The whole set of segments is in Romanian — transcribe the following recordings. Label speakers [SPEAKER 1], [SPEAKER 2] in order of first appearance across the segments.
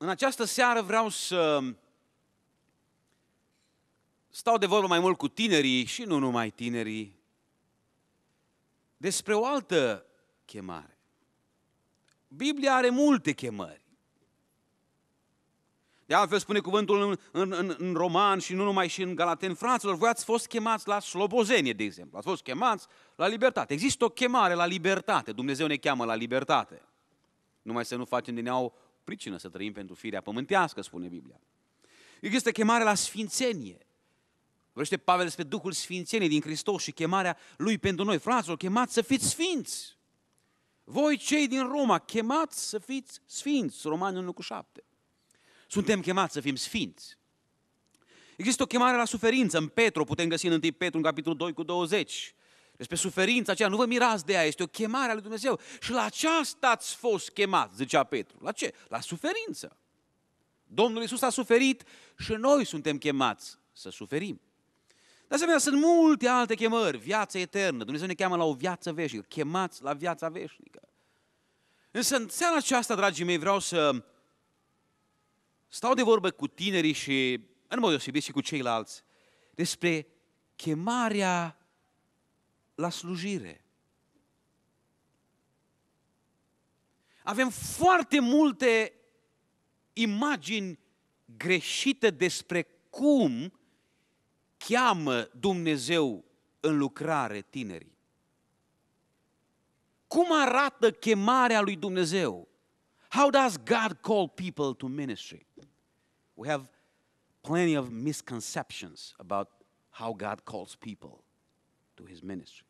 [SPEAKER 1] În această seară vreau să stau de vorbă mai mult cu tinerii și nu numai tinerii despre o altă chemare. Biblia are multe chemări. De altfel spune cuvântul în, în, în roman și nu numai și în galaten, fraților, voi ați fost chemați la slobozenie, de exemplu, ați fost chemați la libertate. Există o chemare la libertate, Dumnezeu ne cheamă la libertate. Numai să nu facem din ea o, pricină să trăim pentru firea pământească, spune Biblia. Există chemare la sfințenie. Vrește Pavel despre Duhul Sfințeniei din Hristos și chemarea Lui pentru noi. Fraților, chemați să fiți sfinți. Voi cei din Roma, chemați să fiți sfinți. Romani 1 cu 7. Suntem chemați să fim sfinți. Există o chemare la suferință. În Petru, putem găsi în 1 Petru, în capitolul 2 cu 20 despre suferința aceea, nu vă mirați de ea, este o chemare a lui Dumnezeu. Și la aceasta ați fost chemat, zicea Petru. La ce? La suferință. Domnul Isus a suferit și noi suntem chemați să suferim. De asemenea, sunt multe alte chemări, viața eternă. Dumnezeu ne cheamă la o viață veșnică, chemați la viața veșnică. Însă în seara aceasta, dragii mei, vreau să stau de vorbă cu tinerii și, în mod deosebit, și cu ceilalți despre chemarea la slujire. Avem foarte multe imagini greșite despre cum cheamă Dumnezeu în lucrare tinerii. Cum arată chemarea lui Dumnezeu? How does God call people to ministry? We have plenty of misconceptions about how God calls people to his ministry.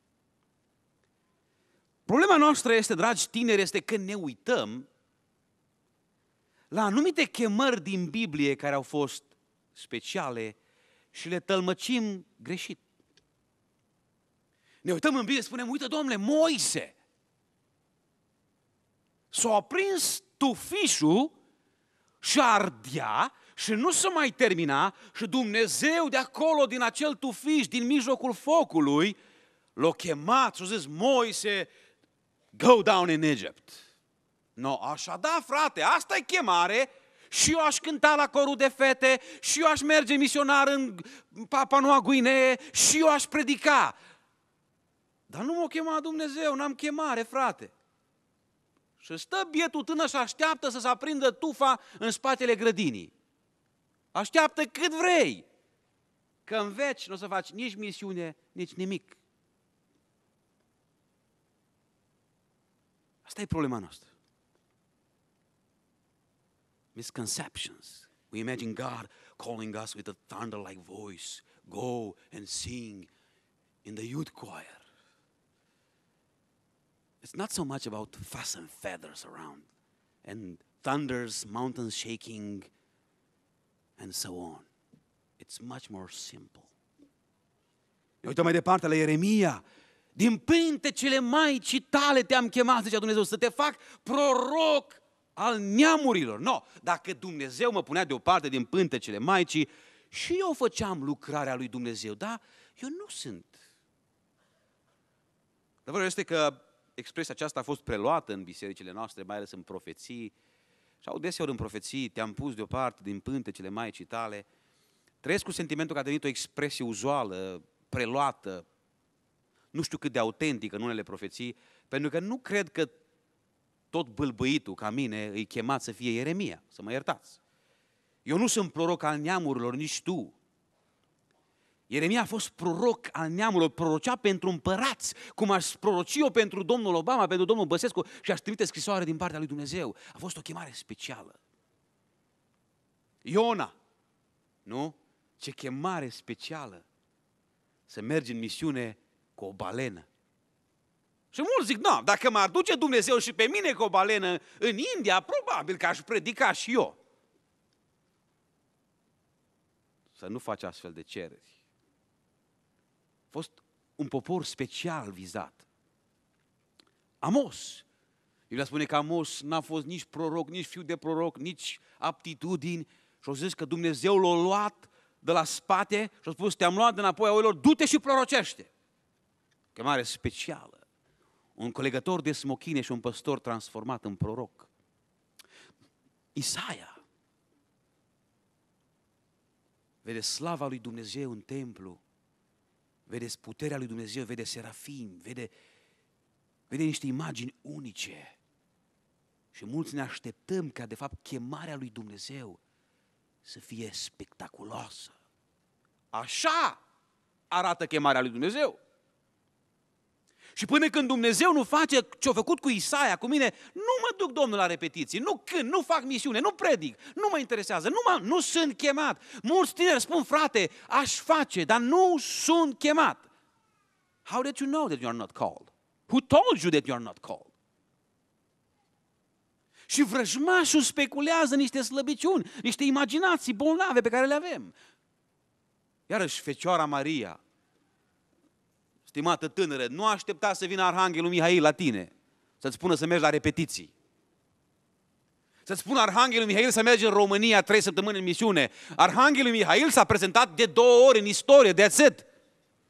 [SPEAKER 1] Problema noastră este, dragi tineri, este că ne uităm la anumite chemări din Biblie care au fost speciale și le tălmăcim greșit. Ne uităm în Biblie, spunem, uite, domnule, Moise s-a aprins tufișul și ardea și nu se mai termina și Dumnezeu de acolo, din acel tufiș, din mijlocul focului, l-a chemat și a zis, Moise, Go down in Egypt. No, așa, da, frate, asta e chemare. Și eu aș cânta la corul de fete, și eu aș merge misionar în papa Noua Guinee, și eu aș predica. Dar nu m-a chemat Dumnezeu, n-am chemare, frate. Și stă bietul tână și așteaptă să se aprindă tufa în spatele grădinii. Așteaptă cât vrei, că în veci nu o să faci nici misiune, nici nimic. Asta e problema noastră. Misconceptions. We imagine God calling us with a thunder like voice go and sing in the youth choir. It's not so much about fuss and feathers around and thunders, mountains shaking, and so on. It's much more simple. Ne uităm mai departe la Ieremia, Din pântecele Maicii tale te-am chemat, zicea Dumnezeu, să te fac proroc al neamurilor. No, dacă Dumnezeu mă punea deoparte din pântecele Maicii, și eu făceam lucrarea lui Dumnezeu, dar eu nu sunt. Adevărul este că expresia aceasta a fost preluată în bisericile noastre, mai ales în profeții, și au deseori în profeții, te-am pus deoparte din pântecele Maicii tale, trăiesc cu sentimentul că a devenit o expresie uzuală, preluată, nu știu cât de autentică în unele profeții, pentru că nu cred că tot bâlbâitul ca mine îi chemat să fie Ieremia, să mă iertați. Eu nu sunt proroc al neamurilor, nici tu. Ieremia a fost proroc al neamurilor, prorocea pentru împărați, cum aș proroci eu pentru domnul Obama, pentru domnul Băsescu și aș trimite scrisoare din partea lui Dumnezeu. A fost o chemare specială. Iona, nu? Ce chemare specială să mergi în misiune cu o balenă. Și mulți zic, nu, dacă mă aduce Dumnezeu și pe mine cu o balenă în India, probabil că aș predica și eu. Să nu faci astfel de cereri. A fost un popor special vizat. Amos. Biblia spune că Amos n-a fost nici proroc, nici fiu de proroc, nici aptitudini. Și au zis că Dumnezeu l-a luat de la spate și a spus, te-am luat de înapoi a oilor, du-te și prorocește chemare specială, un colegător de smochine și un păstor transformat în proroc. Isaia vede slava lui Dumnezeu în templu, vede puterea lui Dumnezeu, vede serafim, vede, vede niște imagini unice. Și mulți ne așteptăm ca, de fapt, chemarea lui Dumnezeu să fie spectaculoasă. Așa arată chemarea lui Dumnezeu. Și până când Dumnezeu nu face ce-a făcut cu Isaia, cu mine, nu mă duc, Domnul, la repetiții, nu când, nu fac misiune, nu predic, nu mă interesează, nu, mă, nu sunt chemat. Mulți tineri spun, frate, aș face, dar nu sunt chemat. How did you know that you are not called? Who told you that you are not called? Și vrăjmașul speculează niște slăbiciuni, niște imaginații bolnave pe care le avem. Iarăși, Fecioara Maria, stimată tânără, nu aștepta să vină Arhanghelul Mihail la tine, să-ți spună să mergi la repetiții. Să-ți spună Arhanghelul Mihail să mergi în România trei săptămâni în misiune. Arhanghelul Mihail s-a prezentat de două ori în istorie, de atât.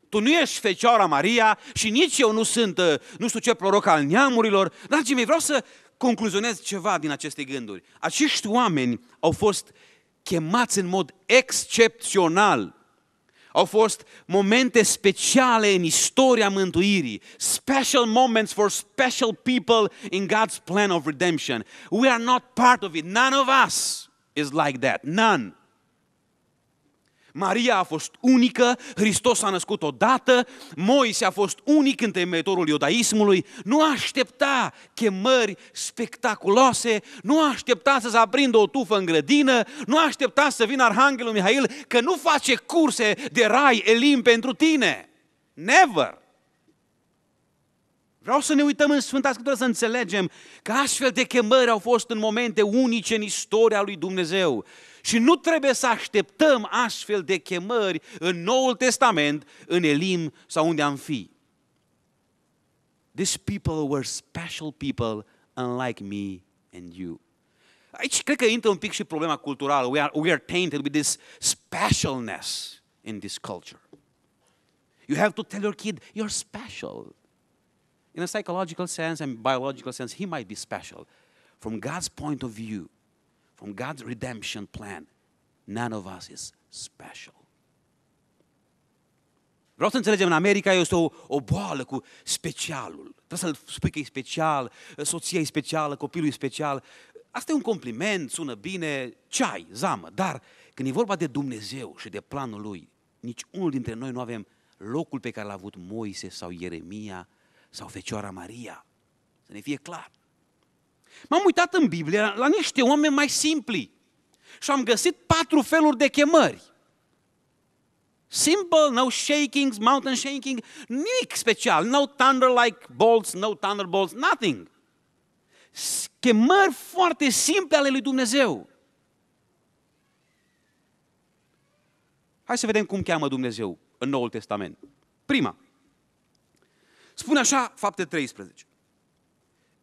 [SPEAKER 1] Tu nu ești Fecioara Maria și nici eu nu sunt, uh, nu știu ce, proroc al neamurilor. Dragii mei, vreau să concluzionez ceva din aceste gânduri. Acești oameni au fost chemați în mod excepțional Au fost momente speciale în istoria mântuirii. Special moments for special people in God's plan of redemption. We are not part of it. None of us is like that. None. Maria a fost unică, Hristos a născut odată, Moise a fost unic întemeitorul iudaismului, nu aștepta chemări spectaculoase, nu aștepta să se aprindă o tufă în grădină, nu aștepta să vină Arhanghelul Mihail, că nu face curse de rai elim pentru tine. Never! Vreau să ne uităm în Sfânta Scriptură să înțelegem că astfel de chemări au fost în momente unice în istoria lui Dumnezeu. Și nu trebuie să așteptăm astfel de chemări în Noul Testament, în Elim sau unde am fi. These people were special people unlike me and you. Aici cred că intră un pic și problema culturală. We are, we are tainted with this specialness in this culture. You have to tell your kid, you're special in a psychological sense and biological sense, he might be special. From God's point of view, from God's redemption plan, none of us is special. Vreau să înțelegem, în America este o, o boală cu specialul. Trebuie să-l spui că e special, soția e specială, copilul e special. Asta e un compliment, sună bine, ceai, zamă, dar când e vorba de Dumnezeu și de planul Lui, nici unul dintre noi nu avem locul pe care l-a avut Moise sau Ieremia sau Fecioara Maria. Să ne fie clar. M-am uitat în Biblie la, la niște oameni mai simpli și am găsit patru feluri de chemări. Simple, no shakings, mountain shaking, nimic special, no thunder like bolts, no thunderbolts, nothing. Chemări foarte simple ale lui Dumnezeu. Hai să vedem cum cheamă Dumnezeu în Noul Testament. Prima, Spune așa fapte 13.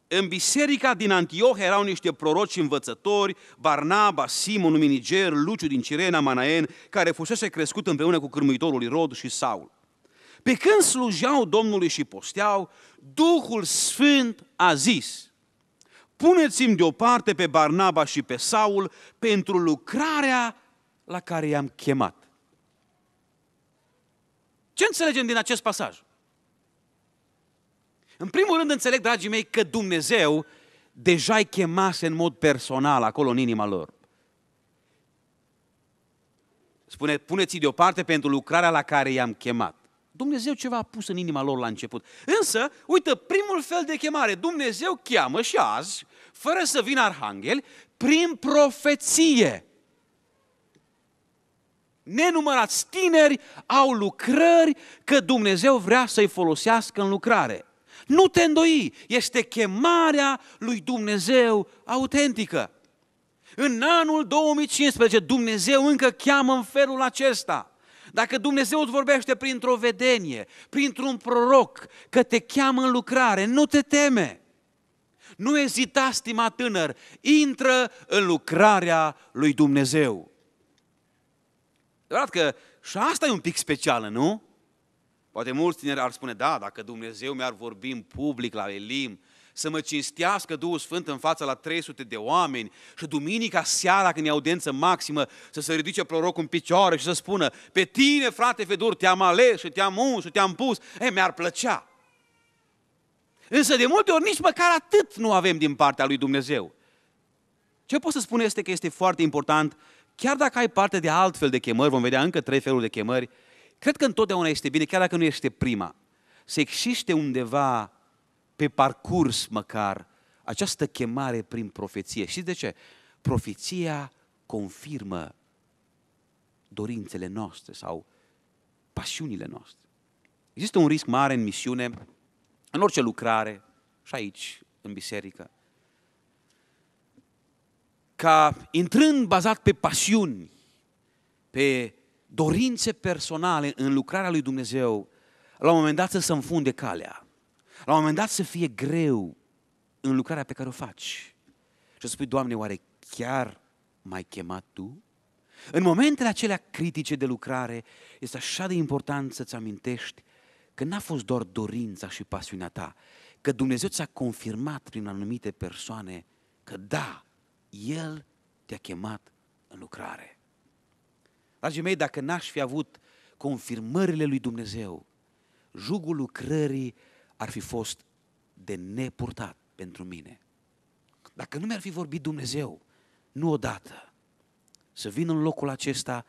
[SPEAKER 1] În biserica din Antioh erau niște proroci învățători, Barnaba, Simon, Miniger, Luciu din Cirena, Manaen, care fusese crescut împreună cu cârmuitorul Irod și Saul. Pe când slujeau Domnului și posteau, Duhul Sfânt a zis, puneți-mi deoparte pe Barnaba și pe Saul pentru lucrarea la care i-am chemat. Ce înțelegem din acest pasaj? În primul rând înțeleg, dragii mei, că Dumnezeu deja îi chemase în mod personal acolo în inima lor. Spune, puneți-i deoparte pentru lucrarea la care i-am chemat. Dumnezeu ceva a pus în inima lor la început. Însă, uite, primul fel de chemare, Dumnezeu cheamă și azi, fără să vină arhanghel, prin profeție. Nenumărați tineri au lucrări că Dumnezeu vrea să-i folosească în lucrare. Nu te îndoi, este chemarea lui Dumnezeu autentică. În anul 2015 Dumnezeu încă cheamă în felul acesta. Dacă Dumnezeu îți vorbește printr-o vedenie, printr-un proroc, că te cheamă în lucrare, nu te teme. Nu ezita, stima tânăr, intră în lucrarea lui Dumnezeu. De că și asta e un pic specială, nu? Poate mulți tineri ar spune, da, dacă Dumnezeu mi-ar vorbi în public la Elim, să mă cinstească Duhul Sfânt în fața la 300 de oameni și duminica seara când e audiență maximă să se ridice prorocul în picioare și să spună pe tine, frate Fedor, te-am ales și te-am uns și te-am pus, e, mi-ar plăcea. Însă de multe ori nici măcar atât nu avem din partea lui Dumnezeu. Ce pot să spun este că este foarte important, chiar dacă ai parte de altfel de chemări, vom vedea încă trei feluri de chemări, Cred că întotdeauna este bine, chiar dacă nu este prima, să existe undeva pe parcurs măcar această chemare prin profeție. Și de ce? Profeția confirmă dorințele noastre sau pasiunile noastre. Există un risc mare în misiune, în orice lucrare, și aici, în biserică, ca intrând bazat pe pasiuni, pe dorințe personale în lucrarea lui Dumnezeu, la un moment dat să se înfunde calea. La un moment dat să fie greu în lucrarea pe care o faci. Și să spui, Doamne, oare chiar m-ai chemat Tu? În momentele acelea critice de lucrare, este așa de important să-ți amintești că n-a fost doar dorința și pasiunea ta, că Dumnezeu ți-a confirmat prin anumite persoane că da, El te-a chemat în lucrare. Dragii mei, dacă n-aș fi avut confirmările lui Dumnezeu, jugul lucrării ar fi fost de nepurtat pentru mine. Dacă nu mi-ar fi vorbit Dumnezeu, nu odată, să vin în locul acesta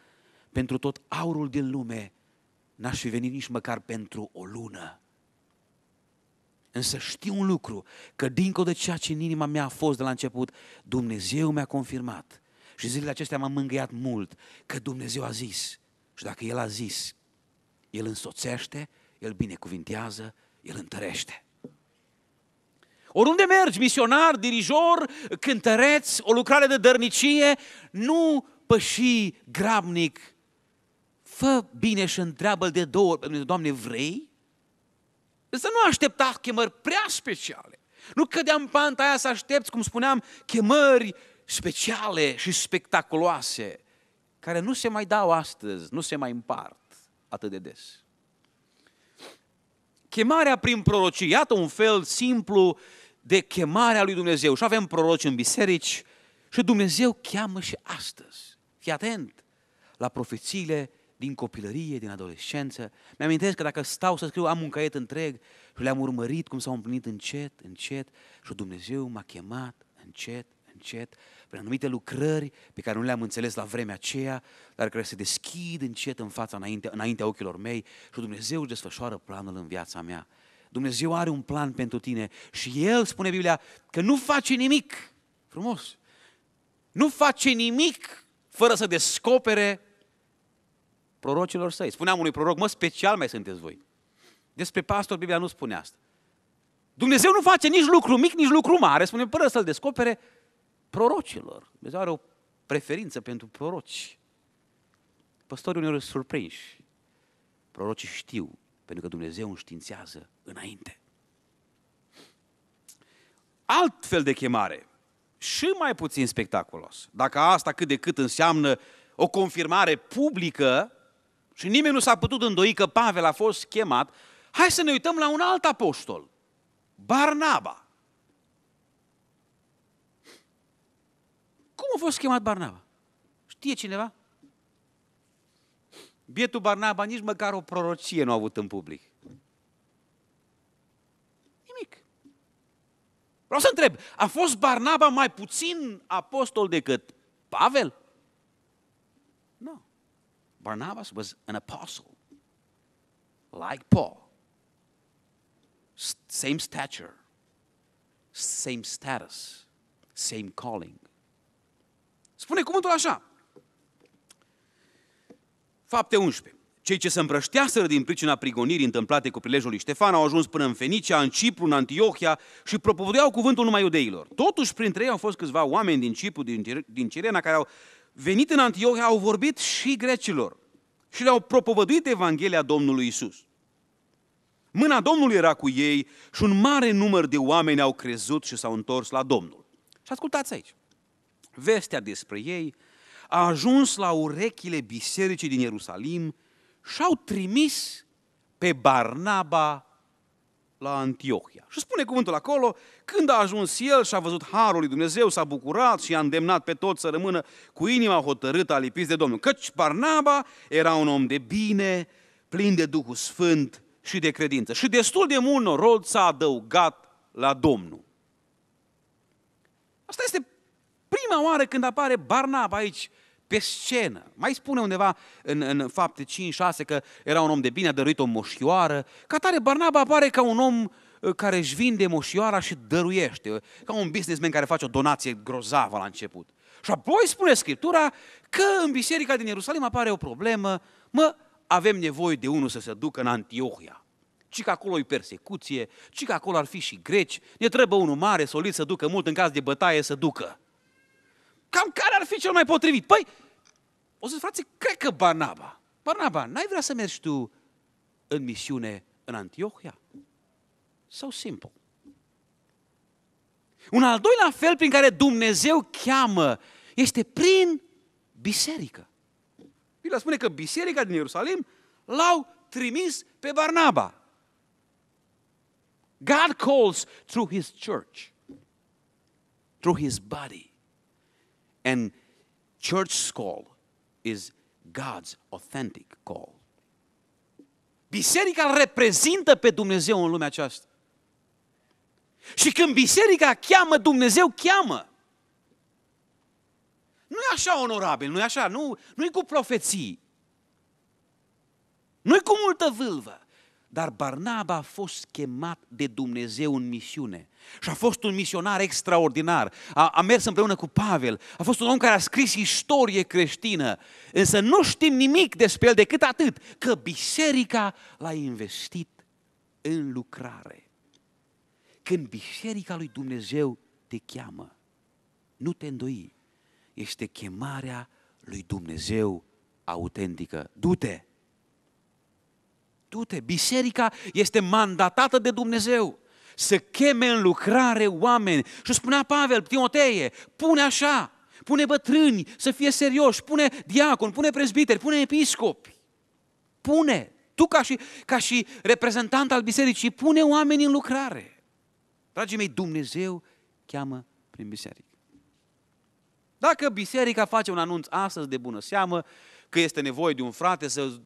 [SPEAKER 1] pentru tot aurul din lume, n-aș fi venit nici măcar pentru o lună. Însă știu un lucru, că dincolo de ceea ce în inima mea a fost de la început, Dumnezeu mi-a confirmat și zilele acestea m-am mângâiat mult că Dumnezeu a zis. Și dacă El a zis, El însoțește, El binecuvintează, El întărește. Oriunde mergi, misionar, dirijor, cântăreț, o lucrare de dărnicie, nu păși grabnic. Fă bine și întreabă de două ori, Doamne, vrei? Să nu aștepta chemări prea speciale. Nu cădeam panta aia să aștepți, cum spuneam, chemări speciale și spectaculoase, care nu se mai dau astăzi, nu se mai împart atât de des. Chemarea prin prorocie, iată un fel simplu de chemarea lui Dumnezeu. Și avem proroci în biserici și Dumnezeu cheamă și astăzi. Fii atent la profețiile din copilărie, din adolescență. Mi-amintesc că dacă stau să scriu, am un caiet întreg și le-am urmărit cum s-au împlinit încet, încet și Dumnezeu m-a chemat încet, încet prin anumite lucrări pe care nu le-am înțeles la vremea aceea, dar care se deschid încet în fața, înainte, înaintea ochilor mei și Dumnezeu își desfășoară planul în viața mea. Dumnezeu are un plan pentru tine și El, spune Biblia, că nu face nimic. Frumos! Nu face nimic fără să descopere prorocilor săi. Spuneam unui proroc, mă, special mai sunteți voi. Despre pastor, Biblia nu spune asta. Dumnezeu nu face nici lucru mic, nici lucru mare, spune, până să-l descopere prorocilor. Dumnezeu are o preferință pentru proroci. Păstorii uneori sunt surprinși. Prorocii știu, pentru că Dumnezeu înștiințează înainte. Alt fel de chemare, și mai puțin spectaculos. Dacă asta cât de cât înseamnă o confirmare publică și nimeni nu s-a putut îndoi că Pavel a fost chemat, hai să ne uităm la un alt apostol, Barnaba. Cum a fost chemat Barnaba? Știe cineva? Bietul Barnaba nici măcar o prorocie nu a avut în public. Nimic. Vreau să întreb, a fost Barnaba mai puțin apostol decât Pavel? Nu. No. Barnabas was an apostle, like Paul. Same stature, same status, same calling. Spune cuvântul așa. Fapte 11. Cei ce se împrășteaseră din pricina prigonirii întâmplate cu prilejul lui Ștefan au ajuns până în Fenicia, în Cipru, în Antiohia și propovăduiau cuvântul numai iudeilor. Totuși, printre ei au fost câțiva oameni din Cipru, din, din Cirena, care au venit în Antiohia, au vorbit și grecilor și le-au propovăduit Evanghelia Domnului Isus. Mâna Domnului era cu ei și un mare număr de oameni au crezut și s-au întors la Domnul. Și ascultați aici. Vestea despre ei a ajuns la urechile bisericii din Ierusalim și au trimis pe Barnaba la Antiohia. Și spune cuvântul acolo, când a ajuns el și a văzut harul lui Dumnezeu, s-a bucurat și a îndemnat pe toți să rămână cu inima hotărâtă a de Domnul. Căci Barnaba era un om de bine, plin de Duhul Sfânt și de credință. Și destul de mult norod s-a adăugat la Domnul. Asta este prima oară când apare Barnab aici pe scenă. Mai spune undeva în, în fapte 5-6 că era un om de bine, a dăruit o moșioară. Ca tare Barnaba apare ca un om uh, care își vinde moșioara și dăruiește, uh, ca un businessman care face o donație grozavă la început. Și apoi spune Scriptura că în biserica din Ierusalim apare o problemă, mă, avem nevoie de unul să se ducă în Antiohia. Ci că acolo e persecuție, ci că acolo ar fi și greci, ne trebuie unul mare, solid să ducă mult, în caz de bătaie să ducă. Cam care ar fi cel mai potrivit? Păi, o să frate, cred că Barnaba. Barnaba, n-ai vrea să mergi tu în misiune în Antiohia? Sau so simplu. Un al doilea fel prin care Dumnezeu cheamă este prin biserică. Biblia spune că biserica din Ierusalim l-au trimis pe Barnaba. God calls through his church, through his body. And church call is God's authentic call. Biserica reprezintă pe Dumnezeu în lumea aceasta. Și când biserica cheamă, Dumnezeu cheamă. Nu e așa onorabil, nu e așa, nu, nu e cu profeții. Nu e cu multă vâlvă. Dar Barnaba a fost chemat de Dumnezeu în misiune și a fost un misionar extraordinar. A, a mers împreună cu Pavel. A fost un om care a scris istorie creștină. Însă nu știm nimic despre el decât atât, că biserica l-a investit în lucrare. Când biserica lui Dumnezeu te cheamă, nu te îndoi. Este chemarea lui Dumnezeu autentică. Du-te! Du-te! Biserica este mandatată de Dumnezeu să cheme în lucrare oameni. Și spunea Pavel, Timoteie, pune așa, pune bătrâni să fie serioși, pune diacon, pune prezbiteri, pune episcopi. Pune, tu ca și, ca și reprezentant al bisericii, pune oameni în lucrare. Dragii mei, Dumnezeu cheamă prin biserică. Dacă biserica face un anunț astăzi de bună seamă că este nevoie de un frate să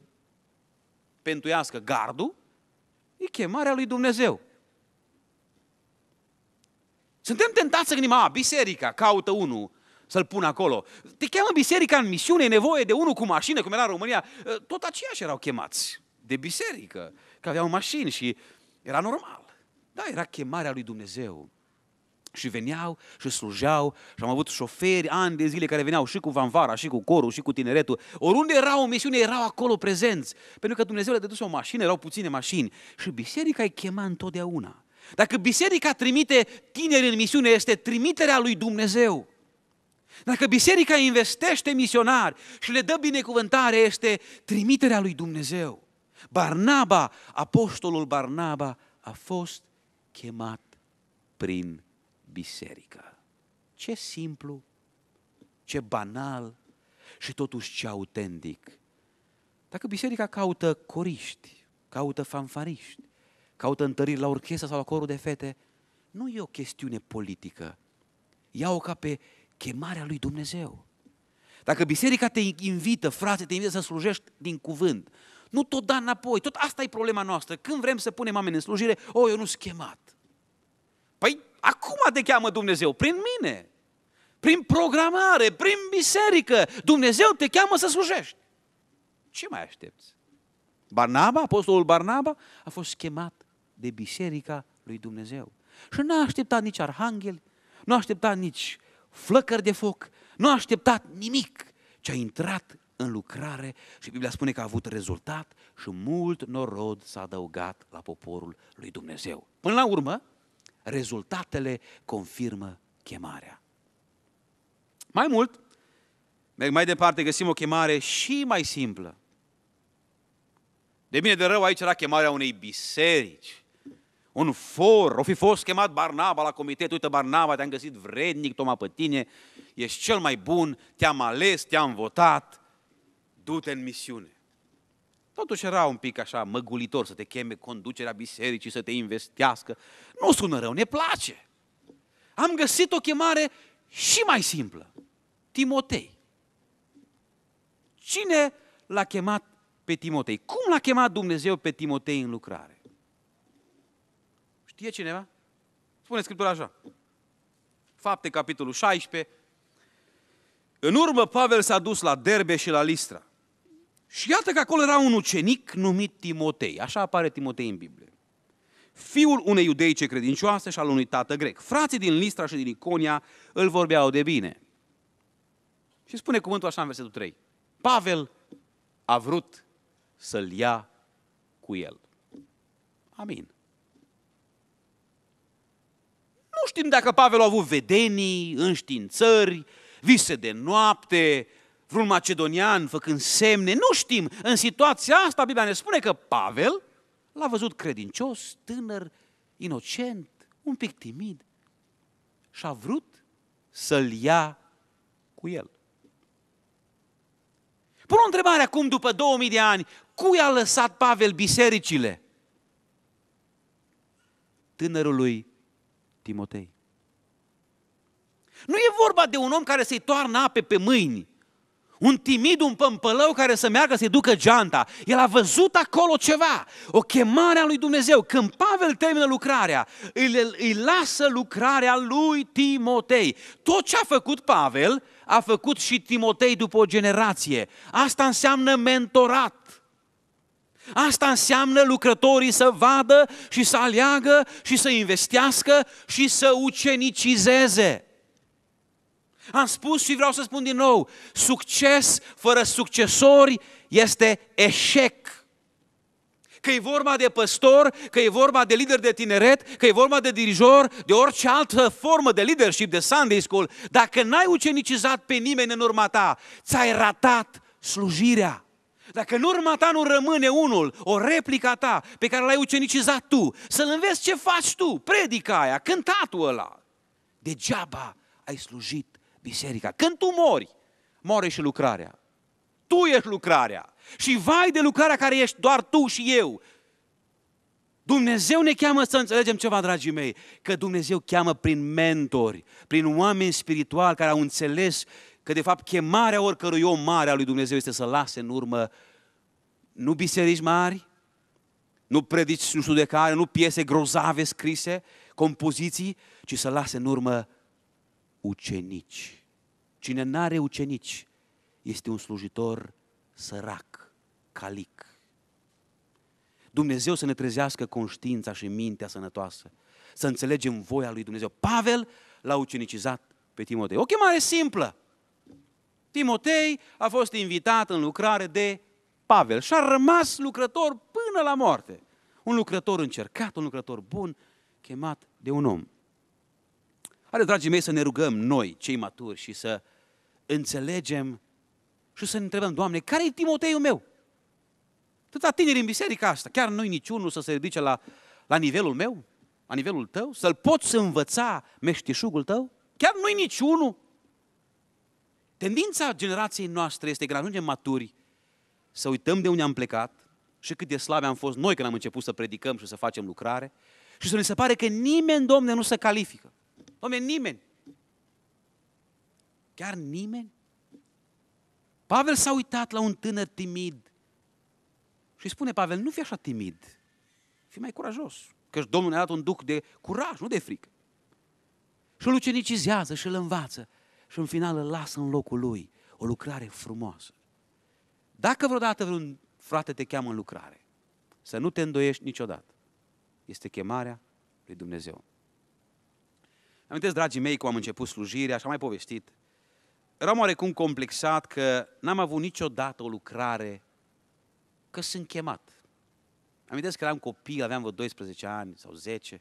[SPEAKER 1] pentuiască gardul, e chemarea lui Dumnezeu. Suntem tentați să gândim, a, biserica, caută unul să-l pun acolo. Te cheamă biserica în misiune, e nevoie de unul cu mașină, cum era în România. Tot aceiași erau chemați de biserică, că aveau mașini și era normal. Da, era chemarea lui Dumnezeu. Și veneau și slujeau și am avut șoferi ani de zile care veneau și cu vanvara, și cu corul, și cu tineretul. Oriunde era o misiune, erau acolo prezenți. Pentru că Dumnezeu le dăduse o mașină, erau puține mașini. Și biserica îi chema întotdeauna. Dacă biserica trimite tineri în misiune, este trimiterea lui Dumnezeu. Dacă biserica investește misionari și le dă binecuvântare, este trimiterea lui Dumnezeu. Barnaba, apostolul Barnaba, a fost chemat prin biserică. Ce simplu, ce banal și totuși ce autentic. Dacă biserica caută coriști, caută fanfariști, caută întăriri la orchestra sau la corul de fete. Nu e o chestiune politică. Ia-o ca pe chemarea lui Dumnezeu. Dacă biserica te invită, frate, te invită să slujești din cuvânt, nu tot da înapoi, tot asta e problema noastră. Când vrem să punem oameni în slujire, o, eu nu sunt chemat. Păi acum te cheamă Dumnezeu, prin mine, prin programare, prin biserică. Dumnezeu te cheamă să slujești. Ce mai aștepți? Barnaba, apostolul Barnaba, a fost chemat de biserica lui Dumnezeu. Și nu a așteptat nici arhanghel, nu a așteptat nici flăcări de foc, nu a așteptat nimic, ci a intrat în lucrare și Biblia spune că a avut rezultat și mult norod s-a adăugat la poporul lui Dumnezeu. Până la urmă, rezultatele confirmă chemarea. Mai mult, merg mai departe, găsim o chemare și mai simplă. De bine de rău, aici era chemarea unei biserici un for, o fi fost chemat Barnaba la comitet, uite Barnaba, te-am găsit vrednic, Toma pe tine, ești cel mai bun, te-am ales, te-am votat, du-te în misiune. Totuși era un pic așa măgulitor să te cheme conducerea bisericii, să te investească. Nu sună rău, ne place. Am găsit o chemare și mai simplă. Timotei. Cine l-a chemat pe Timotei? Cum l-a chemat Dumnezeu pe Timotei în lucrare? Știe cineva? Spune Scriptura așa. Fapte, capitolul 16. În urmă, Pavel s-a dus la Derbe și la Listra. Și iată că acolo era un ucenic numit Timotei. Așa apare Timotei în Biblie. Fiul unei iudeice credincioase și al unui tată grec. Frații din Listra și din Iconia îl vorbeau de bine. Și spune cuvântul așa în versetul 3. Pavel a vrut să-l ia cu el. Amin. Nu știm dacă Pavel a avut vedenii, înștiințări, vise de noapte, vreun macedonian făcând semne, nu știm. În situația asta, Biblia ne spune că Pavel l-a văzut credincios, tânăr, inocent, un pic timid și a vrut să-l ia cu el. Pun o întrebare acum, după 2000 de ani, cui a lăsat Pavel bisericile? Tânărului Timotei. Nu e vorba de un om care să-i toarnă ape pe mâini, un timid, un pămpălău care să meargă să-i ducă geanta. El a văzut acolo ceva, o chemare a lui Dumnezeu. Când Pavel termină lucrarea, îi, îi lasă lucrarea lui Timotei. Tot ce a făcut Pavel, a făcut și Timotei după o generație. Asta înseamnă mentorat. Asta înseamnă lucrătorii să vadă și să aleagă și să investească și să ucenicizeze. Am spus și vreau să spun din nou, succes fără succesori este eșec. Că e vorba de păstor, că e vorba de lider de tineret, că e vorba de dirijor, de orice altă formă de leadership, de Sunday School, dacă n-ai ucenicizat pe nimeni în urma ta, ți-ai ratat slujirea. Dacă în urma ta nu rămâne unul, o replica ta pe care l-ai ucenicizat tu, să-l înveți ce faci tu, predica aia, cântatul ăla. Degeaba ai slujit biserica. Când tu mori, moare și lucrarea. Tu ești lucrarea. Și vai de lucrarea care ești doar tu și eu. Dumnezeu ne cheamă să înțelegem ceva, dragii mei, că Dumnezeu cheamă prin mentori, prin oameni spirituali care au înțeles că de fapt chemarea oricărui om mare a lui Dumnezeu este să lase în urmă nu biserici mari, nu predici, nu știu de care, nu piese grozave scrise, compoziții, ci să lase în urmă ucenici. Cine n-are ucenici este un slujitor sărac, calic. Dumnezeu să ne trezească conștiința și mintea sănătoasă, să înțelegem voia lui Dumnezeu. Pavel l-a ucenicizat pe Timotei. O chemare simplă, Timotei a fost invitat în lucrare de Pavel și a rămas lucrător până la moarte. Un lucrător încercat, un lucrător bun, chemat de un om. Are dragii mei, să ne rugăm noi, cei maturi, și să înțelegem și să ne întrebăm, Doamne, care e Timoteiul meu? Tâta tineri în biserica asta, chiar noi niciunul să se ridice la, la nivelul meu, la nivelul tău? Să-l poți învăța meștișugul tău? Chiar nu-i niciunul Tendința generației noastre este că când ajungem maturi să uităm de unde am plecat și cât de slabe am fost noi când am început să predicăm și să facem lucrare și să ne se pare că nimeni, Domne, nu se califică. Domne, nimeni. Chiar nimeni? Pavel s-a uitat la un tânăr timid și îi spune Pavel, nu fi așa timid, fi mai curajos, căci Domnul ne-a dat un duc de curaj, nu de frică. Și îl ucenicizează și îl învață și în final îl lasă în locul lui. O lucrare frumoasă. Dacă vreodată vreun frate te cheamă în lucrare, să nu te îndoiești niciodată. Este chemarea lui Dumnezeu. Amintesc, dragii mei, cum am început slujirea și am mai povestit. Eram oarecum complexat că n-am avut niciodată o lucrare că sunt chemat. Amintesc că eram copil, aveam vreo 12 ani sau 10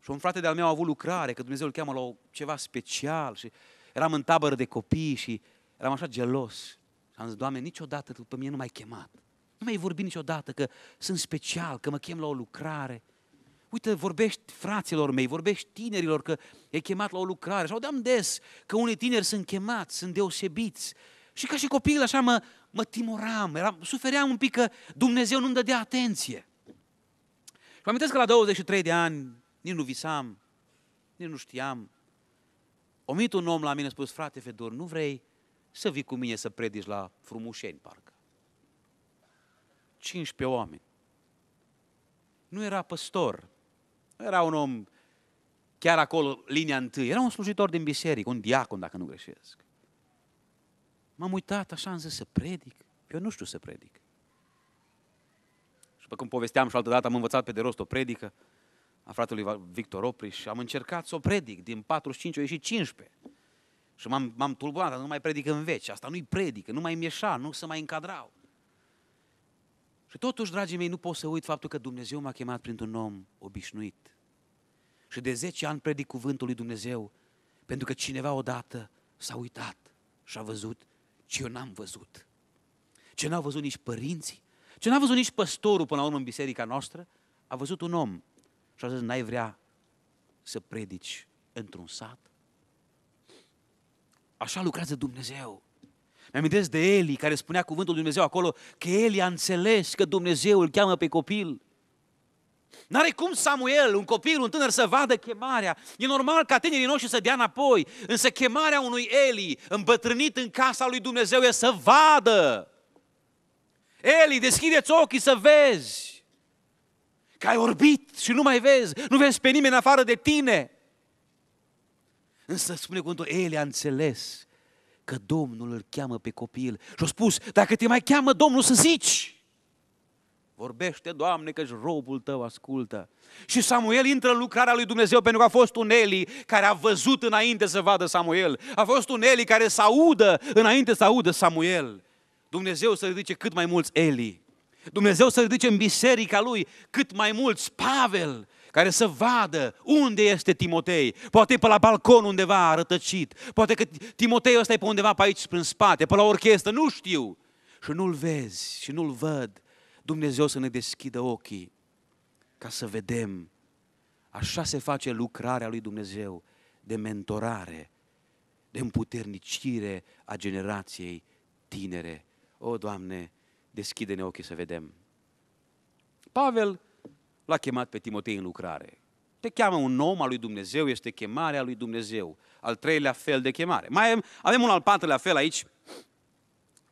[SPEAKER 1] și un frate de-al meu a avut lucrare, că Dumnezeu îl cheamă la o, ceva special și eram în tabără de copii și eram așa gelos. Și am zis, Doamne, niciodată tu pe mine nu m-ai chemat. Nu mi-ai vorbit niciodată că sunt special, că mă chem la o lucrare. Uite, vorbești fraților mei, vorbești tinerilor că e chemat la o lucrare. Și deam des că unii tineri sunt chemați, sunt deosebiți. Și ca și copil așa mă, mă timoram, eram, sufeream un pic că Dumnezeu nu-mi dădea atenție. Și mă amintesc că la 23 de ani nici nu visam, nici nu știam omit un om la mine, spus, frate Fedor, nu vrei să vii cu mine să predici la frumușeni, parcă. 15 oameni. Nu era păstor, nu era un om chiar acolo, linia întâi, era un slujitor din biserică, un diacon, dacă nu greșesc. M-am uitat, așa am zis, să predic. Eu nu știu să predic. Și după cum povesteam și altă dată, am învățat pe de rost o predică, a fratelui Victor Opri și am încercat să o predic. Din 45 au ieșit 15. Și m-am, m-am tulburat, dar nu mai predic în veci. Asta nu-i predică, nu mai mi nu se mai încadrau. Și totuși, dragii mei, nu pot să uit faptul că Dumnezeu m-a chemat printr-un om obișnuit. Și de 10 ani predic cuvântul lui Dumnezeu, pentru că cineva odată s-a uitat și a văzut ce eu n-am văzut. Ce n-au văzut nici părinții, ce n-a văzut nici păstorul până la urmă în biserica noastră, a văzut un om și au zis, n-ai vrea să predici într-un sat? Așa lucrează Dumnezeu. Mi-amintesc de Eli, care spunea cuvântul Dumnezeu acolo, că Eli a înțeles că Dumnezeu îl cheamă pe copil. N-are cum Samuel, un copil, un tânăr, să vadă chemarea. E normal ca tinerii noștri să dea înapoi, însă chemarea unui Eli, îmbătrânit în casa lui Dumnezeu, e să vadă. Eli, deschide-ți ochii să vezi. Că ai orbit și nu mai vezi, nu vezi pe nimeni afară de tine. Însă spune cuvântul, el a înțeles că Domnul îl cheamă pe copil. Și a spus, dacă te mai cheamă Domnul să zici, vorbește, Doamne, că-și robul tău ascultă. Și Samuel intră în lucrarea lui Dumnezeu pentru că a fost un Eli care a văzut înainte să vadă Samuel. A fost un Eli care să audă înainte să audă Samuel. Dumnezeu să ridice cât mai mulți Eli Dumnezeu să ridice în biserica lui cât mai mulți Pavel, care să vadă unde este Timotei. Poate pe la balcon undeva a rătăcit. Poate că Timotei ăsta e pe undeva pe aici prin spate, pe la orchestră, nu știu. Și nu-l vezi și nu-l văd. Dumnezeu să ne deschidă ochii ca să vedem. Așa se face lucrarea lui Dumnezeu de mentorare, de împuternicire a generației tinere. O, Doamne, deschide-ne ochii să vedem. Pavel l-a chemat pe Timotei în lucrare. Te cheamă un om al lui Dumnezeu, este chemarea lui Dumnezeu. Al treilea fel de chemare. Mai avem un al patrulea fel aici.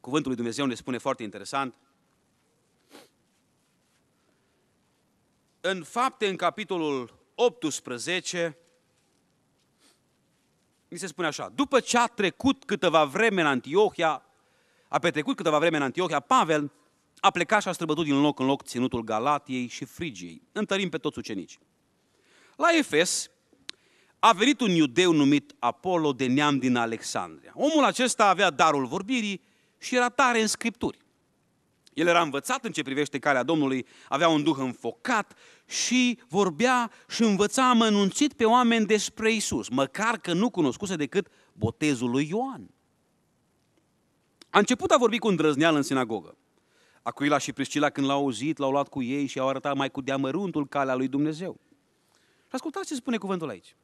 [SPEAKER 1] Cuvântul lui Dumnezeu ne spune foarte interesant. În fapte, în capitolul 18, mi se spune așa, după ce a trecut câteva vreme în Antiohia, a petrecut câteva vreme în Antiohia, Pavel a plecat și a străbătut din loc în loc ținutul Galatiei și Frigiei, întărim pe toți ucenici. La Efes a venit un iudeu numit Apollo de neam din Alexandria. Omul acesta avea darul vorbirii și era tare în scripturi. El era învățat în ce privește calea Domnului, avea un duh înfocat și vorbea și învăța amănunțit pe oameni despre Isus, măcar că nu cunoscuse decât botezul lui Ioan. A început a vorbi cu îndrăzneală în sinagogă. Acuila și Priscila, când l-au auzit, l-au luat cu ei și au arătat mai cu deamăruntul calea lui Dumnezeu. Și ascultați ce spune cuvântul aici.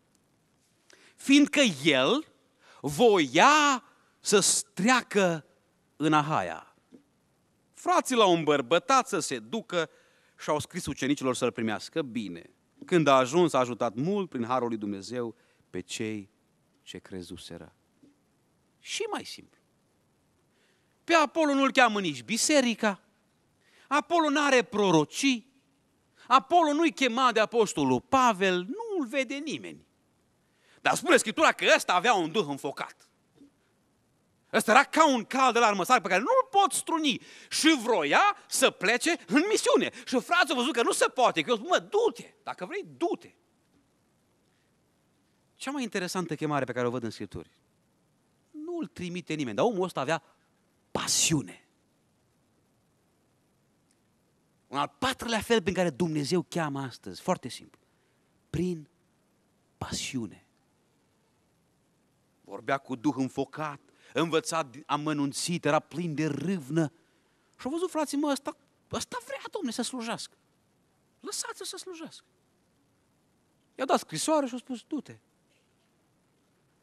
[SPEAKER 1] Fiindcă el voia să streacă în Ahaia. Frații l-au îmbărbătat să se ducă și au scris ucenicilor să-l primească bine. Când a ajuns, a ajutat mult prin Harul lui Dumnezeu pe cei ce crezuseră. Și mai simplu. Pe Apollo nu-l cheamă nici biserica. Apollo nu are prorocii. Apollo nu-i chemat de apostolul Pavel, nu-l vede nimeni. Dar spune Scriptura că ăsta avea un duh înfocat. Ăsta era ca un cal de la armăsar pe care nu-l pot struni. Și vroia să plece în misiune. Și frații au văzut că nu se poate. Că eu spun, mă, du-te, dacă vrei, du-te. Cea mai interesantă chemare pe care o văd în Scripturi. Nu-l trimite nimeni, dar omul ăsta avea pasiune. Un al patrulea fel prin care Dumnezeu cheamă astăzi, foarte simplu, prin pasiune. Vorbea cu Duh înfocat, învățat amănunțit, era plin de râvnă. Și au văzut, frații, mă, ăsta, ăsta vrea, domne, să slujească. Lăsați-l să slujească. I-a dat scrisoare și a spus, du-te.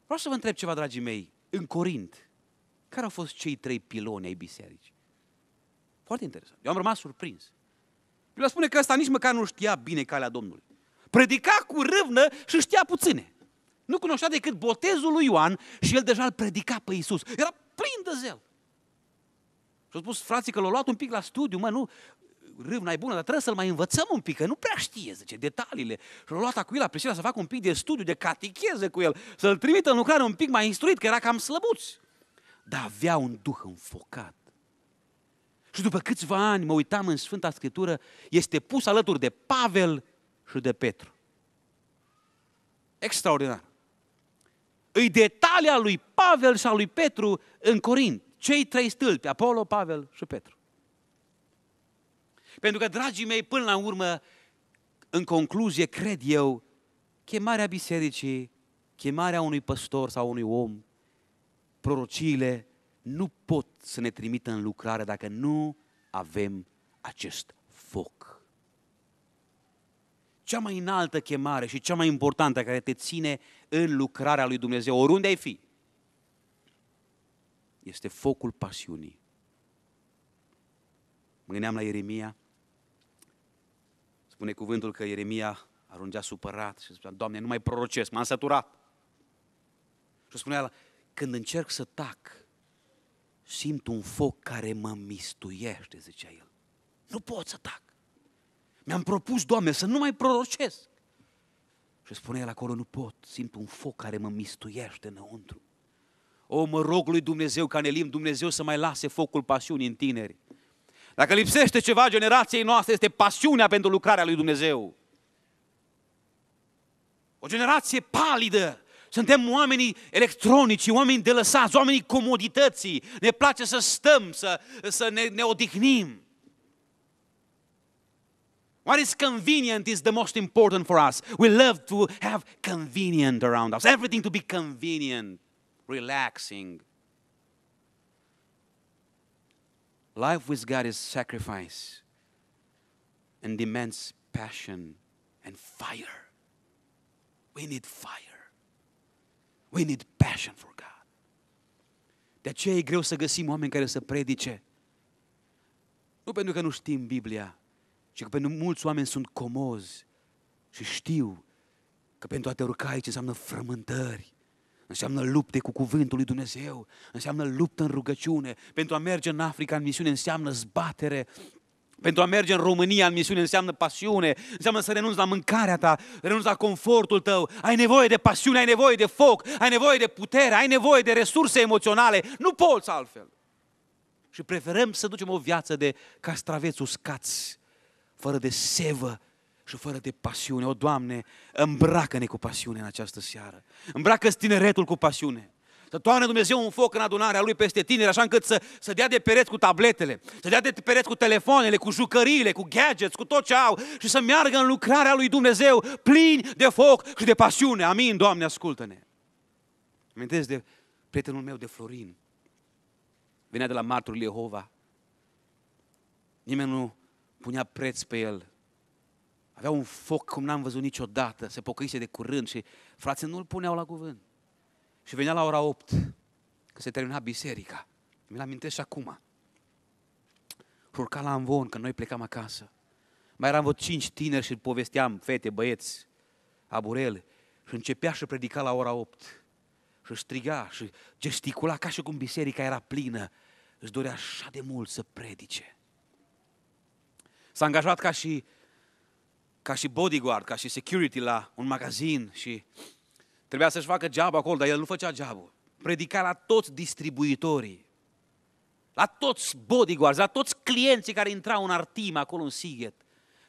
[SPEAKER 1] Vreau să vă întreb ceva, dragii mei, în Corint, care au fost cei trei piloni ai bisericii? Foarte interesant. Eu am rămas surprins. Biblia spune că ăsta nici măcar nu știa bine calea Domnului. Predica cu râvnă și știa puține. Nu cunoștea decât botezul lui Ioan și el deja îl predica pe Iisus. Era plin de zel. Și au spus frații că l-au luat un pic la studiu, mă, nu, râvna e bună, dar trebuie să-l mai învățăm un pic, că nu prea știe, zice, detaliile. Și l-au luat acuila la să facă un pic de studiu, de catecheză cu el, să-l trimită în lucrare un pic mai instruit, că era cam slăbuț dar avea un duh înfocat. Și după câțiva ani mă uitam în Sfânta Scriptură, este pus alături de Pavel și de Petru. Extraordinar. Îi detalia lui Pavel și a lui Petru în Corint. Cei trei stâlpi, Apollo, Pavel și Petru. Pentru că, dragii mei, până la urmă, în concluzie, cred eu, chemarea bisericii, chemarea unui păstor sau unui om prorociile nu pot să ne trimită în lucrare dacă nu avem acest foc. Cea mai înaltă chemare și cea mai importantă care te ține în lucrarea lui Dumnezeu, oriunde ai fi, este focul pasiunii. Mă gândeam la Ieremia, spune cuvântul că Ieremia arungea supărat și spunea, Doamne, nu mai prorocesc, m-am săturat. Și spunea, când încerc să tac, simt un foc care mă mistuiește, zicea el. Nu pot să tac. Mi-am propus, Doamne, să nu mai prorocesc. Și spune el acolo, nu pot, simt un foc care mă mistuiește înăuntru. O, mă rog lui Dumnezeu ca Nelim, Dumnezeu să mai lase focul pasiunii în tineri. Dacă lipsește ceva generației noastre, este pasiunea pentru lucrarea lui Dumnezeu. O generație palidă, Suntem oamenii electronici, oameni delăsați, oamenii comodității. Ne place să stăm, să, să ne, ne odihnim. What is convenient is the most important for us. We love to have convenient around us, everything to be convenient, relaxing. Life with God is sacrifice and demands passion and fire. We need fire. We need passion for God. De aceea e greu să găsim oameni care să predice. Nu pentru că nu știm Biblia, ci că pentru mulți oameni sunt comozi și știu că pentru a te urca aici înseamnă frământări, înseamnă lupte cu cuvântul lui Dumnezeu, înseamnă luptă în rugăciune, pentru a merge în Africa în misiune înseamnă zbatere pentru a merge în România în misiune înseamnă pasiune, înseamnă să renunți la mâncarea ta, renunți la confortul tău. Ai nevoie de pasiune, ai nevoie de foc, ai nevoie de putere, ai nevoie de resurse emoționale. Nu poți altfel. Și preferăm să ducem o viață de castraveți uscați, fără de sevă și fără de pasiune. O, Doamne, îmbracă-ne cu pasiune în această seară. Îmbracă-ți tineretul cu pasiune. Să toarne Dumnezeu un foc în adunarea Lui peste tineri, așa încât să, să dea de pereți cu tabletele, să dea de pereți cu telefoanele, cu jucăriile, cu gadgets, cu tot ce au și să meargă în lucrarea Lui Dumnezeu plini de foc și de pasiune. Amin, Doamne, ascultă-ne! Amintesc de prietenul meu de Florin. Venea de la martorul Jehova. Nimeni nu punea preț pe el. Avea un foc cum n-am văzut niciodată, se pocăise de curând și frații nu-l puneau la cuvânt și venea la ora 8, că se termina biserica. Mi-l amintesc și acum. Urca la amvon când noi plecam acasă. Mai eram vreo cinci tineri și povesteam, fete, băieți, aburele. Și începea și predica la ora 8. Și striga și gesticula ca și cum biserica era plină. Își dorea așa de mult să predice. S-a angajat ca și, ca și bodyguard, ca și security la un magazin și Trebuia să-și facă geaba acolo, dar el nu făcea geabul. Predica la toți distribuitorii, la toți bodyguards, la toți clienții care intrau în artim acolo în Sighet.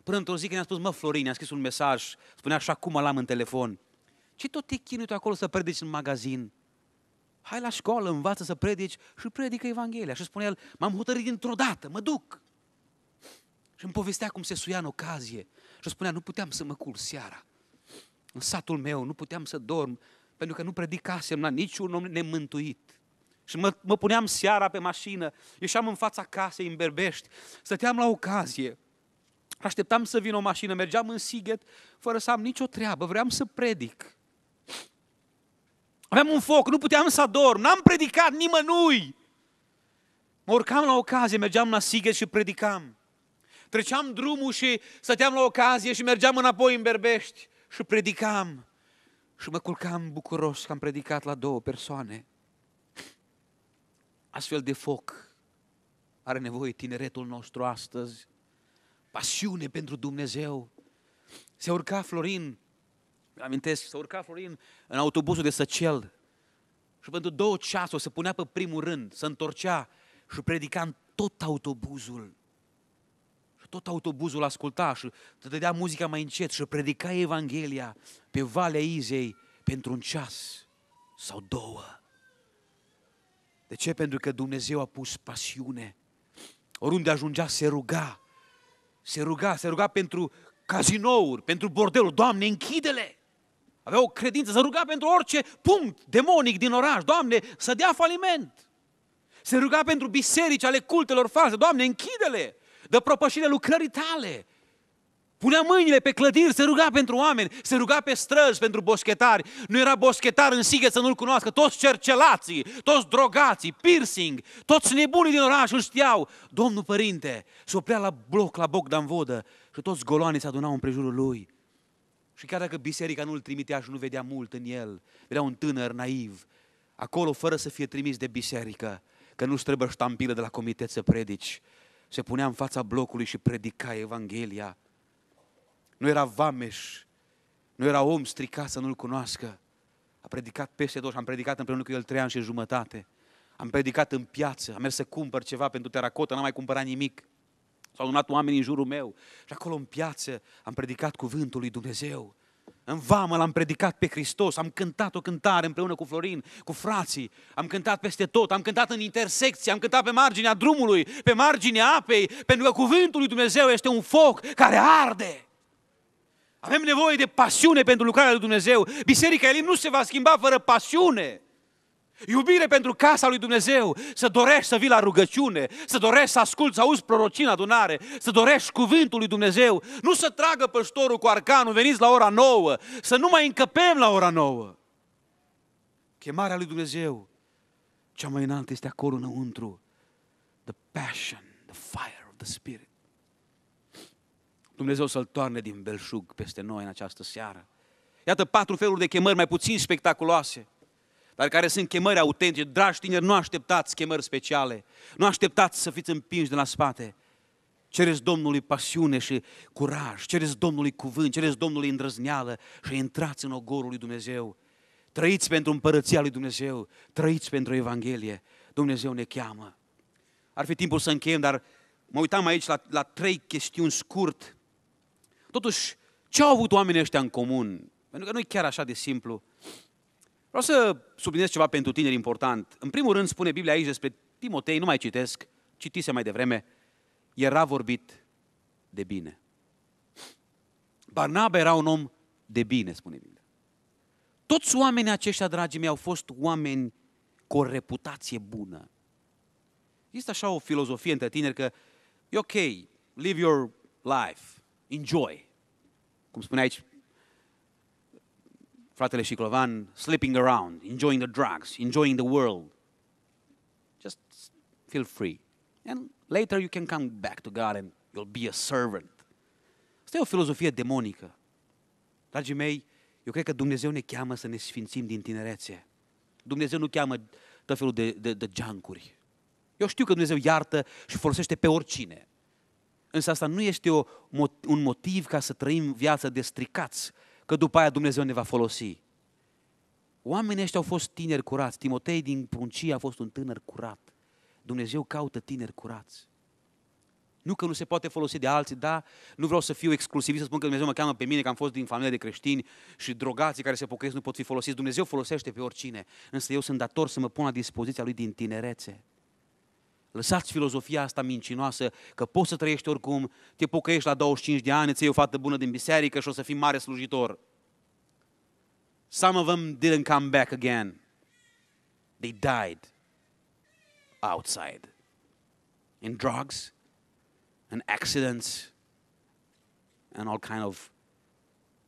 [SPEAKER 1] Până într-o zi când i a spus, mă, Florin, i a scris un mesaj, spunea așa cum l-am în telefon. Ce tot te chinui tu acolo să predici în magazin? Hai la școală, învață să predici și predică Evanghelia. Și spune el, m-am hotărât dintr-o dată, mă duc. Și îmi povestea cum se suia în ocazie. Și spunea, nu puteam să mă cul seara. În satul meu nu puteam să dorm, pentru că nu predicasem la niciun om nemântuit. Și mă, mă puneam seara pe mașină, ieșeam în fața casei, în Berbești, stăteam la ocazie, așteptam să vină o mașină, mergeam în Sighet, fără să am nicio treabă, vreau să predic. Aveam un foc, nu puteam să adorm, n-am predicat nimănui. Mă urcam la ocazie, mergeam la Sighet și predicam. Treceam drumul și stăteam la ocazie și mergeam înapoi în Berbești și predicam și mă culcam bucuros că am predicat la două persoane. Astfel de foc are nevoie tineretul nostru astăzi, pasiune pentru Dumnezeu. Se urca Florin, amintesc, se urca Florin în autobuzul de Săcel și pentru două ceasuri se punea pe primul rând, se întorcea și predica în tot autobuzul tot autobuzul asculta și dădea muzica mai încet și predica Evanghelia pe Valea Izei pentru un ceas sau două. De ce? Pentru că Dumnezeu a pus pasiune. Oriunde ajungea, se ruga. Se ruga, se ruga pentru cazinouri, pentru bordeluri. Doamne, închide-le! Avea o credință, se ruga pentru orice punct demonic din oraș. Doamne, să dea faliment! Se ruga pentru biserici ale cultelor false. Doamne, închide-le! dă propășire lucrării tale. Punea mâinile pe clădiri, se ruga pentru oameni, se ruga pe străzi pentru boschetari. Nu era boschetar în sighe să nu-l cunoască. Toți cercelații, toți drogații, piercing, toți nebunii din oraș îl știau. Domnul Părinte se oprea la bloc, la Bogdan Vodă și toți goloanii se adunau în prejurul lui. Și chiar dacă biserica nu îl trimitea și nu vedea mult în el, vedea un tânăr naiv, acolo fără să fie trimis de biserică, că nu-ți trebuie ștampilă de la comitet să predici, se punea în fața blocului și predica Evanghelia. Nu era vameș, nu era om stricat să nu-L cunoască. A predicat peste tot și am predicat împreună cu el trei ani și jumătate. Am predicat în piață, am mers să cumpăr ceva pentru teracotă, n-am mai cumpărat nimic. S-au adunat oameni în jurul meu și acolo în piață am predicat cuvântul lui Dumnezeu. În vamă l-am predicat pe Hristos, am cântat o cântare împreună cu Florin, cu frații, am cântat peste tot, am cântat în intersecții, am cântat pe marginea drumului, pe marginea apei, pentru că cuvântul lui Dumnezeu este un foc care arde. Avem nevoie de pasiune pentru lucrarea lui Dumnezeu. Biserica Elim nu se va schimba fără pasiune. Iubire pentru casa lui Dumnezeu, să dorești să vii la rugăciune, să dorești să asculți, să auzi prorocina adunare, să dorești cuvântul lui Dumnezeu, nu să tragă păstorul cu arcanul, veniți la ora nouă, să nu mai încăpem la ora nouă. Chemarea lui Dumnezeu, cea mai înaltă este acolo înăuntru, the passion, the fire of the Spirit. Dumnezeu să-L toarne din belșug peste noi în această seară. Iată patru feluri de chemări mai puțin spectaculoase – dar care sunt chemări autentice. Dragi tineri, nu așteptați chemări speciale, nu așteptați să fiți împinși de la spate. Cereți Domnului pasiune și curaj, cereți Domnului cuvânt, cereți Domnului îndrăzneală și intrați în ogorul lui Dumnezeu. Trăiți pentru împărăția lui Dumnezeu, trăiți pentru Evanghelie. Dumnezeu ne cheamă. Ar fi timpul să încheiem, dar mă uitam aici la, la trei chestiuni scurt. Totuși, ce au avut oamenii ăștia în comun? Pentru că nu e chiar așa de simplu. Vreau să subliniez ceva pentru tineri important. În primul rând spune Biblia aici despre Timotei, nu mai citesc, citise mai devreme, era vorbit de bine. Barnaba era un om de bine, spune Biblia. Toți oamenii aceștia, dragii mei, au fost oameni cu o reputație bună. Este așa o filozofie între tineri că e ok, live your life, enjoy. Cum spune aici fratele Șiclovan, sleeping around, enjoying the drugs, enjoying the world. Just feel free. And later you can come back to God and you'll be a servant. Asta e o filozofie demonică. Dragii mei, eu cred că Dumnezeu ne cheamă să ne sfințim din tinerețe. Dumnezeu nu cheamă tot felul de, de, de geancuri. Eu știu că Dumnezeu iartă și folosește pe oricine. Însă asta nu este o, un motiv ca să trăim viața de stricați, că după aia Dumnezeu ne va folosi. Oamenii ăștia au fost tineri curați. Timotei din pruncie a fost un tânăr curat. Dumnezeu caută tineri curați. Nu că nu se poate folosi de alții, da, nu vreau să fiu exclusiv. să spun că Dumnezeu mă cheamă pe mine, că am fost din familie de creștini și drogații care se pocăiesc nu pot fi folosiți. Dumnezeu folosește pe oricine, însă eu sunt dator să mă pun la dispoziția Lui din tinerețe. Lăsați filozofia asta mincinoasă că poți să trăiești oricum, te pocăiești la 25 de ani, ți-ai o fată bună din biserică și o să fii mare slujitor. Some of them didn't come back again. They died outside. In drugs, in accidents, and all kind of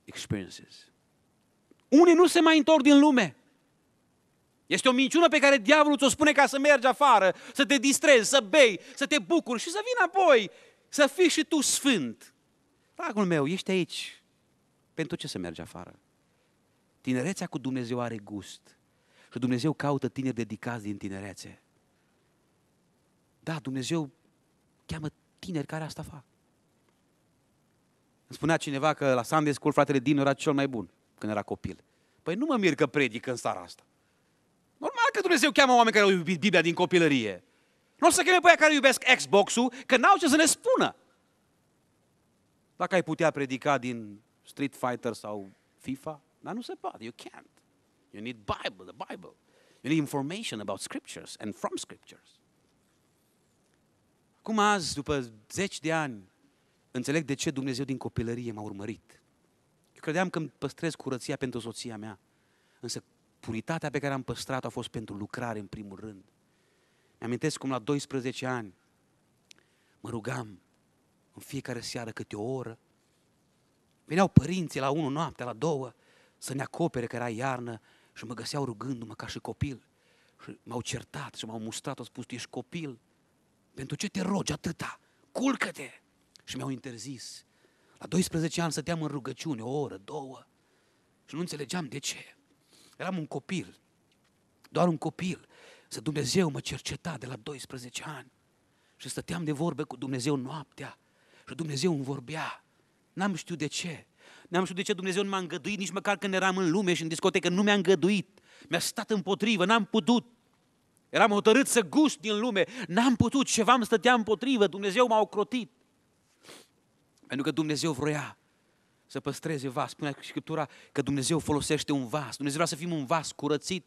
[SPEAKER 1] experiences. Unii nu se mai întorc din lume. Este o minciună pe care diavolul ți-o spune ca să mergi afară, să te distrezi, să bei, să te bucuri și să vii înapoi, să fii și tu sfânt. Dragul meu, ești aici. Pentru ce să mergi afară? Tinerețea cu Dumnezeu are gust. Și Dumnezeu caută tineri dedicați din tinerețe. Da, Dumnezeu cheamă tineri care asta fac. Îmi spunea cineva că la Sunday School fratele Dinu era cel mai bun când era copil. Păi nu mă mir că predică în seara asta. Normal că Dumnezeu cheamă oameni care au iubit Biblia din copilărie. Nu o să cheme pe aia care iubesc Xbox-ul, că n-au ce să ne spună. Dacă ai putea predica din Street Fighter sau FIFA, dar nu se poate, you can't. You need Bible, the Bible. You need information about scriptures and from scriptures. Cum azi, după zeci de ani, înțeleg de ce Dumnezeu din copilărie m-a urmărit. Eu credeam că îmi păstrez curăția pentru soția mea. Însă Puritatea pe care am păstrat-o a fost pentru lucrare în primul rând. Mi-amintesc cum la 12 ani mă rugam în fiecare seară câte o oră. Veneau părinții la 1 noaptea, la 2, să ne acopere că era iarnă și mă găseau rugându-mă ca și copil. Și m-au certat și m-au mustrat, au spus, tu ești copil, pentru ce te rogi atâta? Culcă-te! Și mi-au interzis. La 12 ani stăteam în rugăciune, o oră, două, și nu înțelegeam de ce. Eram un copil, doar un copil. Să Dumnezeu mă cerceta de la 12 ani și stăteam de vorbe cu Dumnezeu noaptea și Dumnezeu îmi vorbea. N-am știut de ce. N-am știut de ce Dumnezeu nu m-a îngăduit nici măcar când eram în lume și în discotecă. Nu mi-a îngăduit. Mi-a stat împotrivă, n-am putut. Eram hotărât să gust din lume. N-am putut, ceva îmi stătea împotrivă. Dumnezeu m-a ocrotit. Pentru că Dumnezeu vroia să păstreze vas. Spune Scriptura că Dumnezeu folosește un vas. Dumnezeu vrea să fim un vas curățit,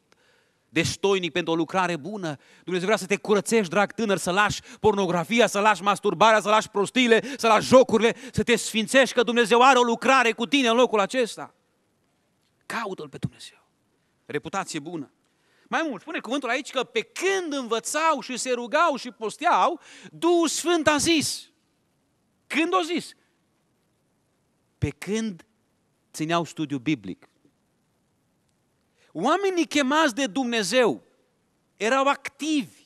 [SPEAKER 1] destoinic pentru o lucrare bună. Dumnezeu vrea să te curățești, drag tânăr, să lași pornografia, să lași masturbarea, să lași prostile, să lași jocurile, să te sfințești că Dumnezeu are o lucrare cu tine în locul acesta. Caută-L pe Dumnezeu. Reputație bună. Mai mult, spune cuvântul aici că pe când învățau și se rugau și posteau, Duhul Sfânt a zis. Când o zis? pe când țineau studiu biblic. Oamenii chemați de Dumnezeu erau activi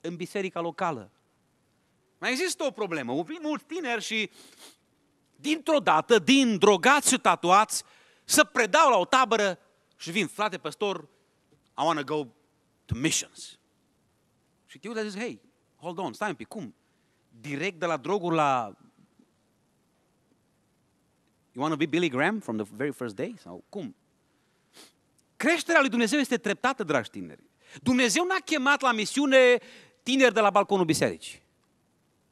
[SPEAKER 1] în biserica locală. Mai există o problemă. Vin mult tineri și dintr-o dată, din drogați și tatuați, să predau la o tabără și vin, frate păstor, I want to go to missions. Și a zis, hei, hold on, stai un pic, cum? Direct de la droguri la You want to be Billy Graham from the very first day? Sau cum? Creșterea lui Dumnezeu este treptată, dragi tineri. Dumnezeu n-a chemat la misiune tineri de la balconul bisericii.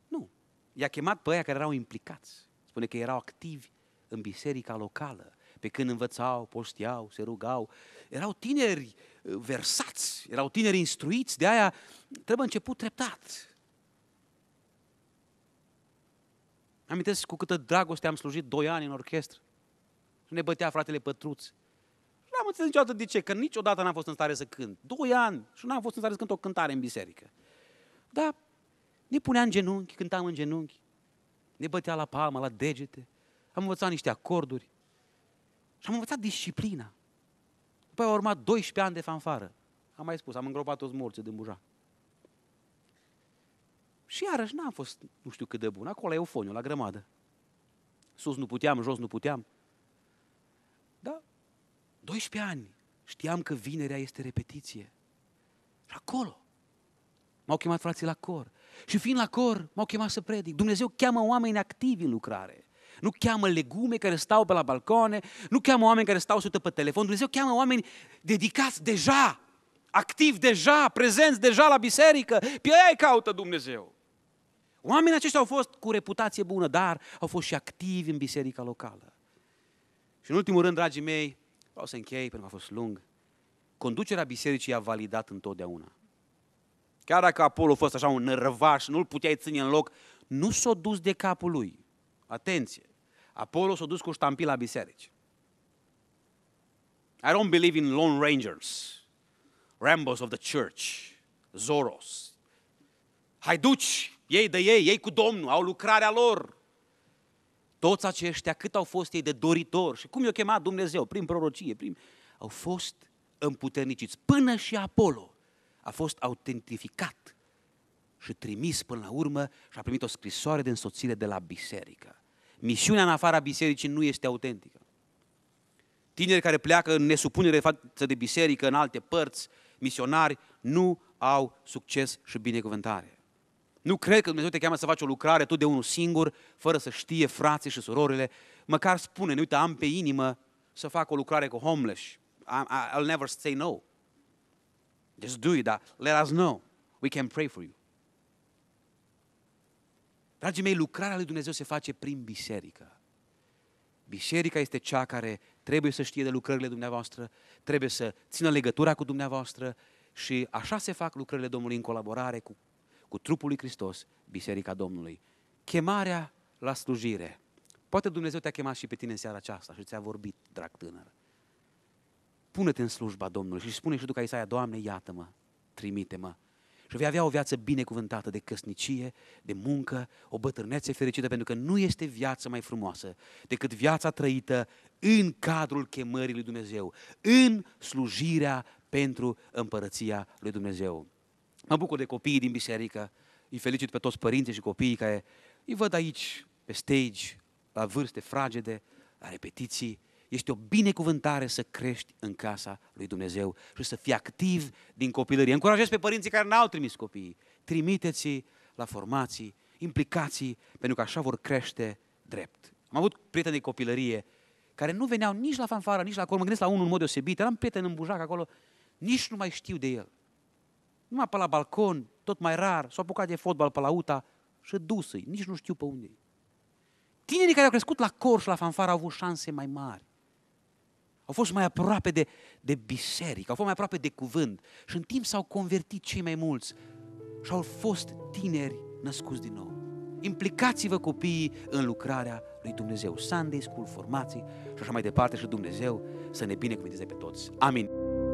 [SPEAKER 1] Nu. I-a chemat pe aia care erau implicați. Spune că erau activi în biserica locală, pe când învățau, posteau, se rugau. Erau tineri uh, versați, erau tineri instruiți, de aia trebuie început treptat. Amintesc cu câtă dragoste am slujit doi ani în orchestră. Și ne bătea fratele Pătruț. n am înțeles niciodată de ce, că niciodată n-am fost în stare să cânt. Doi ani și n-am fost în stare să cânt o cântare în biserică. Dar ne puneam în genunchi, cântam în genunchi. Ne bătea la palmă, la degete. Am învățat niște acorduri. Și am învățat disciplina. După a au urmat 12 ani de fanfară. Am mai spus, am îngropat toți morții din buja. Și iarăși n-am fost nu știu cât de bun. Acolo e foniu, la grămadă. Sus nu puteam, jos nu puteam. Da? 12 ani. Știam că vinerea este repetiție. Și acolo. M-au chemat frații la cor. Și fiind la cor, m-au chemat să predic. Dumnezeu cheamă oameni activi în lucrare. Nu cheamă legume care stau pe la balcone nu cheamă oameni care stau sută pe telefon. Dumnezeu cheamă oameni dedicați deja, activi deja, prezenți deja la biserică. Pe aia caută Dumnezeu. Oamenii aceștia au fost cu reputație bună, dar au fost și activi în biserica locală. Și în ultimul rând, dragii mei, vreau să închei pentru că a fost lung, conducerea bisericii a validat întotdeauna. Chiar dacă Apollo a fost așa un nărăvaș, nu-l puteai ține în loc, nu s-a dus de capul lui. Atenție! Apollo s-a dus cu ștampila biserici. I don't believe in Lone Rangers, Rambos of the Church, Zoros, haiduci ei de ei, ei cu Domnul, au lucrarea lor. Toți aceștia, cât au fost ei de doritori și cum i-a chemat Dumnezeu, prin prorocie, prin... au fost împuterniciți. Până și Apollo a fost autentificat și trimis până la urmă și a primit o scrisoare de însoțire de la biserică. Misiunea în afara bisericii nu este autentică. Tineri care pleacă în nesupunere față de biserică, în alte părți, misionari, nu au succes și binecuvântare. Nu cred că Dumnezeu te cheamă să faci o lucrare tu de unul singur, fără să știe frații și surorile. Măcar spune, uite, am pe inimă să fac o lucrare cu homeless. I'll never say no. Just do it, let us know. We can pray for you. Dragii mei, lucrarea lui Dumnezeu se face prin biserică. Biserica este cea care trebuie să știe de lucrările dumneavoastră, trebuie să țină legătura cu dumneavoastră și așa se fac lucrările Domnului în colaborare cu cu trupul lui Hristos, Biserica Domnului. Chemarea la slujire. Poate Dumnezeu te-a chemat și pe tine în seara aceasta și ți-a vorbit, drag tânăr. Pune-te în slujba Domnului și spune și tu ca Isaia, Doamne, iată-mă, trimite-mă. Și vei avea o viață binecuvântată de căsnicie, de muncă, o bătrânețe fericită, pentru că nu este viață mai frumoasă decât viața trăită în cadrul chemării lui Dumnezeu, în slujirea pentru împărăția lui Dumnezeu. Mă bucur de copiii din biserică, îi felicit pe toți părinții și copiii care îi văd aici, pe stage, la vârste fragede, la repetiții. Este o binecuvântare să crești în casa lui Dumnezeu și să fii activ din copilărie. Încurajez pe părinții care n-au trimis copiii. Trimiteți-i la formații, implicații, pentru că așa vor crește drept. Am avut prieteni de copilărie care nu veneau nici la fanfară, nici la cor. Mă gândesc la unul în mod deosebit. Eram prieten în Bujac acolo. Nici nu mai știu de el numai pe la balcon, tot mai rar, s-au apucat de fotbal pe la UTA și i nici nu știu pe unde Tinerii care au crescut la cor și la fanfară au avut șanse mai mari. Au fost mai aproape de, de biserică, au fost mai aproape de cuvânt și în timp s-au convertit cei mai mulți și au fost tineri născuți din nou. Implicați-vă copiii în lucrarea lui Dumnezeu. Sunday School, formații și așa mai departe și Dumnezeu să ne binecuvinteze pe toți. Amin.